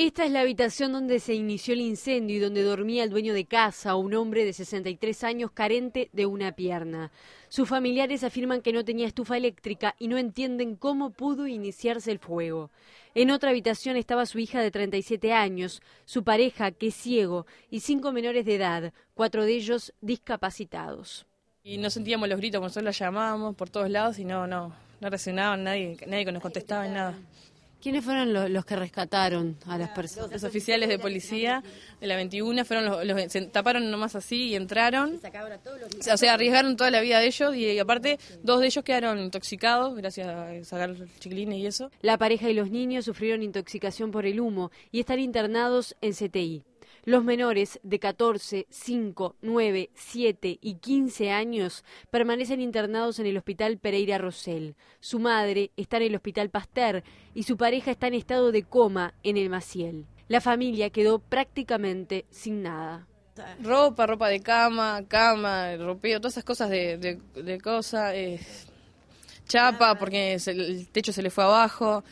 Esta es la habitación donde se inició el incendio y donde dormía el dueño de casa, un hombre de 63 años carente de una pierna. Sus familiares afirman que no tenía estufa eléctrica y no entienden cómo pudo iniciarse el fuego. En otra habitación estaba su hija de 37 años, su pareja, que es ciego, y cinco menores de edad, cuatro de ellos discapacitados. Y no sentíamos los gritos, nosotros los llamábamos por todos lados y no, no, no reaccionaban, nadie, nadie nos contestaba en nada. ¿Quiénes fueron los que rescataron a las personas? Los, oficiales de policía de la 21 fueron los, se taparon nomás así y entraron. O sea, arriesgaron toda la vida de ellos y, aparte dos de ellos quedaron intoxicados gracias a sacar chiquilines y eso. La pareja y los niños sufrieron intoxicación por el humo y están internados en CTI. Los menores de 14, 5, 9, 7 y 15 años permanecen internados en el Hospital Pereira Rosell. Su madre está en el Hospital Pasteur y su pareja está en estado de coma en el Maciel. La familia quedó prácticamente sin nada. Ropa, ropa de cama, cama, ropeo, todas esas cosas de, de, eh, chapa, porque el techo se le fue abajo.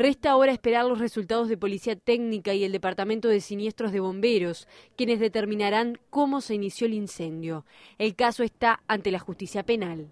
Resta ahora esperar los resultados de Policía Técnica y el Departamento de Siniestros de Bomberos, quienes determinarán cómo se inició el incendio. El caso está ante la justicia penal.